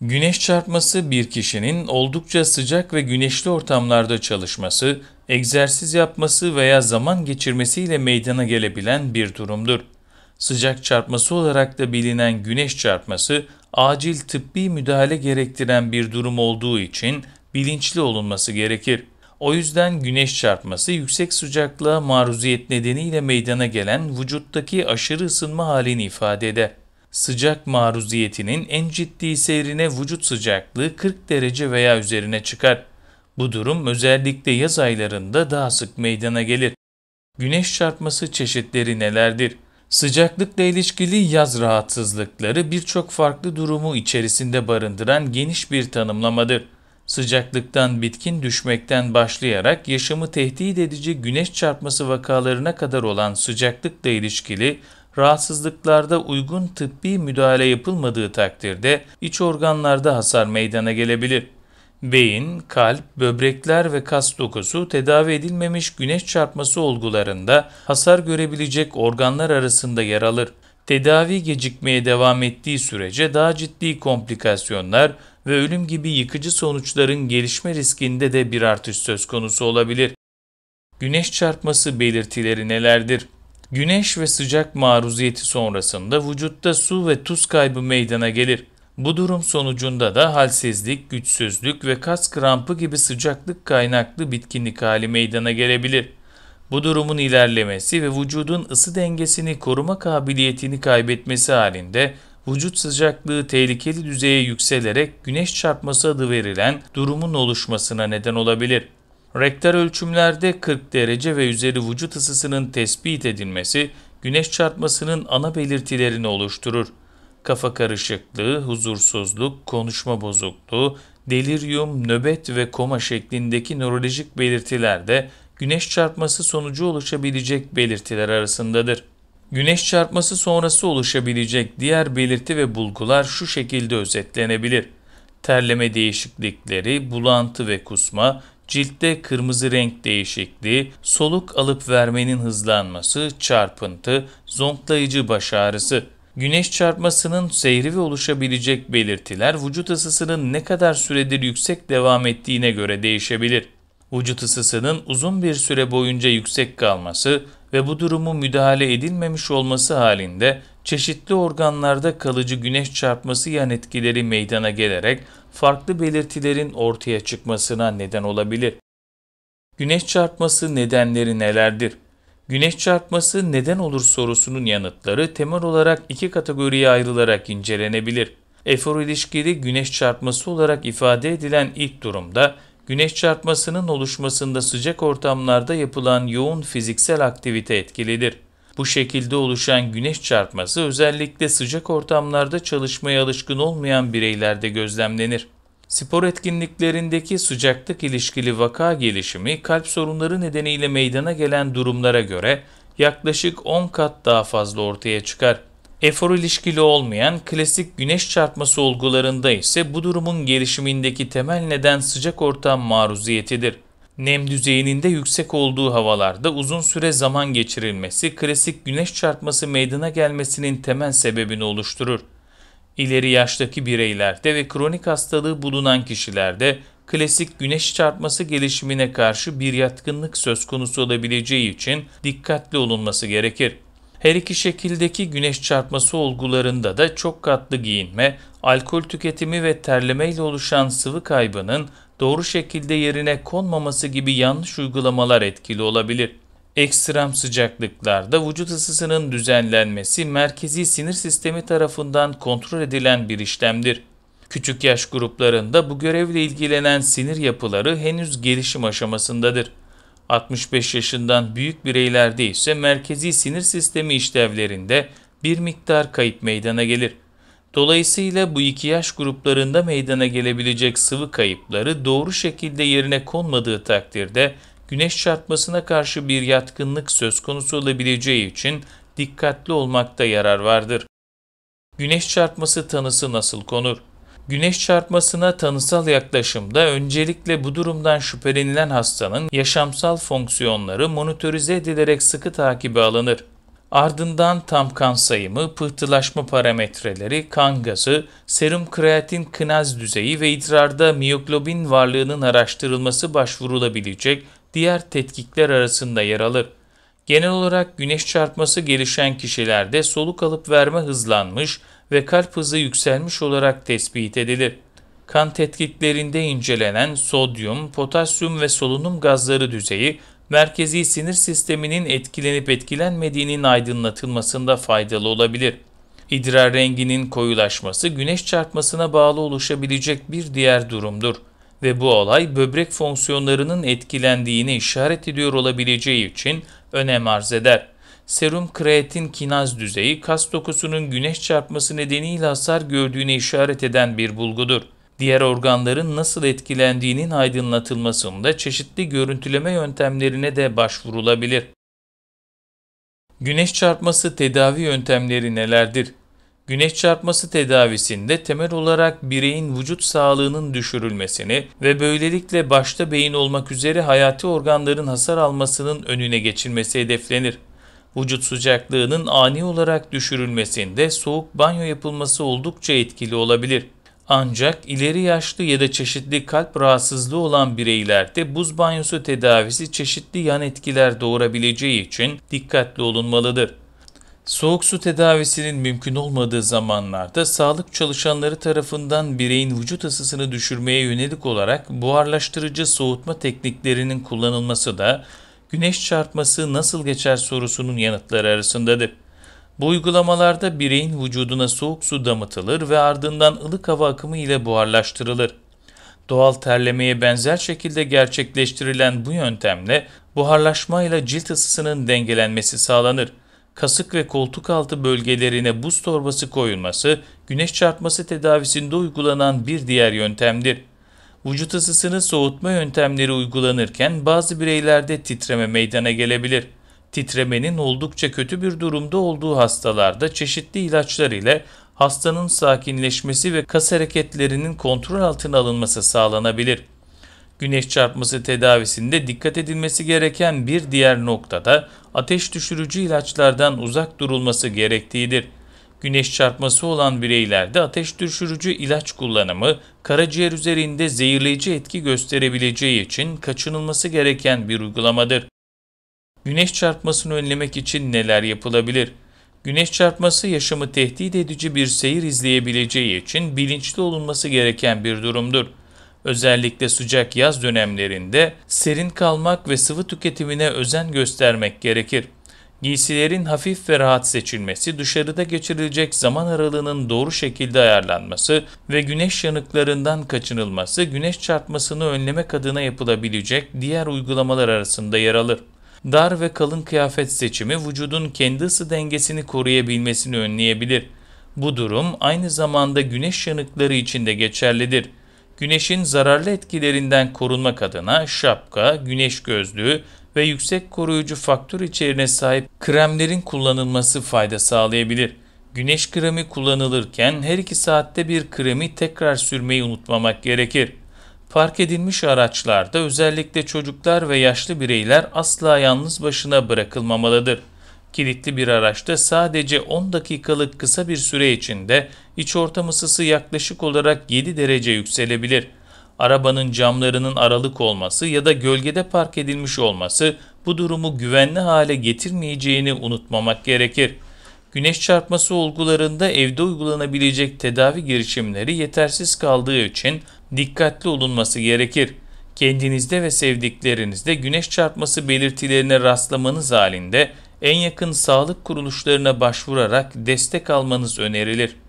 Güneş çarpması bir kişinin oldukça sıcak ve güneşli ortamlarda çalışması, egzersiz yapması veya zaman geçirmesiyle meydana gelebilen bir durumdur. Sıcak çarpması olarak da bilinen güneş çarpması, acil tıbbi müdahale gerektiren bir durum olduğu için bilinçli olunması gerekir. O yüzden güneş çarpması yüksek sıcaklığa maruziyet nedeniyle meydana gelen vücuttaki aşırı ısınma halini ifade eder. Sıcak maruziyetinin en ciddi seyrine vücut sıcaklığı 40 derece veya üzerine çıkar. Bu durum özellikle yaz aylarında daha sık meydana gelir. Güneş çarpması çeşitleri nelerdir? Sıcaklıkla ilişkili yaz rahatsızlıkları birçok farklı durumu içerisinde barındıran geniş bir tanımlamadır. Sıcaklıktan bitkin düşmekten başlayarak yaşamı tehdit edici güneş çarpması vakalarına kadar olan sıcaklıkla ilişkili rahatsızlıklarda uygun tıbbi müdahale yapılmadığı takdirde iç organlarda hasar meydana gelebilir. Beyin, kalp, böbrekler ve kas dokusu tedavi edilmemiş güneş çarpması olgularında hasar görebilecek organlar arasında yer alır. Tedavi gecikmeye devam ettiği sürece daha ciddi komplikasyonlar ve ölüm gibi yıkıcı sonuçların gelişme riskinde de bir artış söz konusu olabilir. Güneş çarpması belirtileri nelerdir? Güneş ve sıcak maruziyeti sonrasında vücutta su ve tuz kaybı meydana gelir. Bu durum sonucunda da halsizlik, güçsüzlük ve kas krampı gibi sıcaklık kaynaklı bitkinlik hali meydana gelebilir. Bu durumun ilerlemesi ve vücudun ısı dengesini koruma kabiliyetini kaybetmesi halinde vücut sıcaklığı tehlikeli düzeye yükselerek güneş çarpması adı verilen durumun oluşmasına neden olabilir. Rektal ölçümlerde 40 derece ve üzeri vücut ısısının tespit edilmesi güneş çarpmasının ana belirtilerini oluşturur. Kafa karışıklığı, huzursuzluk, konuşma bozukluğu, deliryum, nöbet ve koma şeklindeki nörolojik belirtiler de güneş çarpması sonucu oluşabilecek belirtiler arasındadır. Güneş çarpması sonrası oluşabilecek diğer belirti ve bulgular şu şekilde özetlenebilir. Terleme değişiklikleri, bulantı ve kusma, ciltte kırmızı renk değişikliği, soluk alıp vermenin hızlanması, çarpıntı, zonklayıcı baş ağrısı, Güneş çarpmasının seyri ve oluşabilecek belirtiler vücut ısısının ne kadar süredir yüksek devam ettiğine göre değişebilir. Vücut ısısının uzun bir süre boyunca yüksek kalması ve bu durumu müdahale edilmemiş olması halinde çeşitli organlarda kalıcı güneş çarpması yan etkileri meydana gelerek farklı belirtilerin ortaya çıkmasına neden olabilir. Güneş çarpması nedenleri nelerdir? Güneş çarpması neden olur sorusunun yanıtları temel olarak iki kategoriye ayrılarak incelenebilir. Efor ilişkili güneş çarpması olarak ifade edilen ilk durumda, güneş çarpmasının oluşmasında sıcak ortamlarda yapılan yoğun fiziksel aktivite etkilidir. Bu şekilde oluşan güneş çarpması özellikle sıcak ortamlarda çalışmaya alışkın olmayan bireylerde gözlemlenir. Spor etkinliklerindeki sıcaklık ilişkili vaka gelişimi kalp sorunları nedeniyle meydana gelen durumlara göre yaklaşık 10 kat daha fazla ortaya çıkar. Efor ilişkili olmayan klasik güneş çarpması olgularında ise bu durumun gelişimindeki temel neden sıcak ortam maruziyetidir. Nem düzeyinin de yüksek olduğu havalarda uzun süre zaman geçirilmesi klasik güneş çarpması meydana gelmesinin temel sebebini oluşturur. İleri yaştaki bireylerde ve kronik hastalığı bulunan kişilerde klasik güneş çarpması gelişimine karşı bir yatkınlık söz konusu olabileceği için dikkatli olunması gerekir. Her iki şekildeki güneş çarpması olgularında da çok katlı giyinme, alkol tüketimi ve terleme ile oluşan sıvı kaybının doğru şekilde yerine konmaması gibi yanlış uygulamalar etkili olabilir. Ekstrem sıcaklıklarda vücut ısısının düzenlenmesi merkezi sinir sistemi tarafından kontrol edilen bir işlemdir. Küçük yaş gruplarında bu görevle ilgilenen sinir yapıları henüz gelişim aşamasındadır. 65 yaşından büyük bireylerde ise merkezi sinir sistemi işlevlerinde bir miktar kayıp meydana gelir. Dolayısıyla bu iki yaş gruplarında meydana gelebilecek sıvı kayıpları doğru şekilde yerine konmadığı takdirde güneş çarpmasına karşı bir yatkınlık söz konusu olabileceği için dikkatli olmakta yarar vardır. Güneş çarpması tanısı nasıl konur? Güneş çarpmasına tanısal yaklaşımda öncelikle bu durumdan şüphelenilen hastanın yaşamsal fonksiyonları monitörize edilerek sıkı takibe alınır. Ardından tam kan sayımı, pıhtılaşma parametreleri, kan gazı, serum kreatin kinaz düzeyi ve idrarda miyoglobin varlığının araştırılması başvurulabilecek diğer tetkikler arasında yer alır. Genel olarak güneş çarpması gelişen kişilerde soluk alıp verme hızlanmış ve kalp hızı yükselmiş olarak tespit edilir. Kan tetkiklerinde incelenen sodyum, potasyum ve solunum gazları düzeyi merkezi sinir sisteminin etkilenip etkilenmediğinin aydınlatılmasında faydalı olabilir. İdrar renginin koyulaşması güneş çarpmasına bağlı oluşabilecek bir diğer durumdur ve bu olay böbrek fonksiyonlarının etkilendiğini işaret ediyor olabileceği için önem arz eder. Serum kreatin kinaz düzeyi kas dokusunun güneş çarpması nedeniyle hasar gördüğüne işaret eden bir bulgudur diğer organların nasıl etkilendiğinin aydınlatılmasında çeşitli görüntüleme yöntemlerine de başvurulabilir. Güneş çarpması tedavi yöntemleri nelerdir? Güneş çarpması tedavisinde temel olarak bireyin vücut sağlığının düşürülmesini ve böylelikle başta beyin olmak üzere hayati organların hasar almasının önüne geçilmesi hedeflenir. Vücut sıcaklığının ani olarak düşürülmesinde soğuk banyo yapılması oldukça etkili olabilir. Ancak ileri yaşlı ya da çeşitli kalp rahatsızlığı olan bireylerde buz banyosu tedavisi çeşitli yan etkiler doğurabileceği için dikkatli olunmalıdır. Soğuk su tedavisinin mümkün olmadığı zamanlarda sağlık çalışanları tarafından bireyin vücut ısısını düşürmeye yönelik olarak buharlaştırıcı soğutma tekniklerinin kullanılması da güneş çarpması nasıl geçer sorusunun yanıtları arasındadır. Bu uygulamalarda bireyin vücuduna soğuk su damıtılır ve ardından ılık hava akımı ile buharlaştırılır. Doğal terlemeye benzer şekilde gerçekleştirilen bu yöntemle buharlaşmayla cilt ısısının dengelenmesi sağlanır. Kasık ve koltuk altı bölgelerine buz torbası koyulması, güneş çarpması tedavisinde uygulanan bir diğer yöntemdir. Vücut ısısını soğutma yöntemleri uygulanırken bazı bireylerde titreme meydana gelebilir. Titremenin oldukça kötü bir durumda olduğu hastalarda çeşitli ilaçlar ile hastanın sakinleşmesi ve kas hareketlerinin kontrol altına alınması sağlanabilir. Güneş çarpması tedavisinde dikkat edilmesi gereken bir diğer nokta da ateş düşürücü ilaçlardan uzak durulması gerektiğidir. Güneş çarpması olan bireylerde ateş düşürücü ilaç kullanımı karaciğer üzerinde zehirleyici etki gösterebileceği için kaçınılması gereken bir uygulamadır. Güneş çarpmasını önlemek için neler yapılabilir? Güneş çarpması yaşamı tehdit edici bir seyir izleyebileceği için bilinçli olunması gereken bir durumdur. Özellikle sıcak yaz dönemlerinde serin kalmak ve sıvı tüketimine özen göstermek gerekir. Giysilerin hafif ve rahat seçilmesi, dışarıda geçirilecek zaman aralığının doğru şekilde ayarlanması ve güneş yanıklarından kaçınılması güneş çarpmasını önlemek adına yapılabilecek diğer uygulamalar arasında yer alır. Dar ve kalın kıyafet seçimi vücudun kendi ısı dengesini koruyabilmesini önleyebilir. Bu durum aynı zamanda güneş yanıkları için de geçerlidir. Güneşin zararlı etkilerinden korunmak adına şapka, güneş gözlüğü ve yüksek koruyucu faktör içeriğine sahip kremlerin kullanılması fayda sağlayabilir. Güneş kremi kullanılırken her iki saatte bir kremi tekrar sürmeyi unutmamak gerekir. Park edilmiş araçlarda özellikle çocuklar ve yaşlı bireyler asla yalnız başına bırakılmamalıdır. Kilitli bir araçta sadece 10 dakikalık kısa bir süre içinde iç ortam ısısı yaklaşık olarak 7 derece yükselebilir. Arabanın camlarının aralık olması ya da gölgede park edilmiş olması bu durumu güvenli hale getirmeyeceğini unutmamak gerekir güneş çarpması olgularında evde uygulanabilecek tedavi girişimleri yetersiz kaldığı için dikkatli olunması gerekir. Kendinizde ve sevdiklerinizde güneş çarpması belirtilerine rastlamanız halinde en yakın sağlık kuruluşlarına başvurarak destek almanız önerilir.